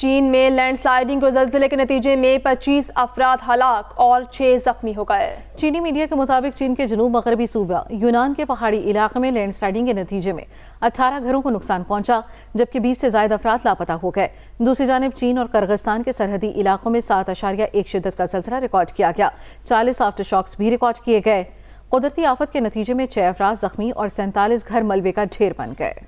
चीन में लैंडस्लाइडिंग और जलजिले के नतीजे में 25 अफराद हलाक और 6 जख्मी हो गए चीनी मीडिया के मुताबिक चीन के जनूब मगरबी सूबा यूनान के पहाड़ी इलाके में लैंडस्लाइडिंग के नतीजे में 18 घरों को नुकसान पहुंचा जबकि 20 से ज्यादा अफराद लापता हो गए दूसरी जानब चीन और कर्गस्तान के सरहदी इलाकों में सात अशारिया एक शिदत का सिलसिला रिकॉर्ड किया गया चालीस आफ्टर शॉक्स भी रिकॉर्ड किए गए कुदरती आफत के नतीजे में छह अफराद जख्मी और सैंतालीस घर मलबे का ढेर बन गए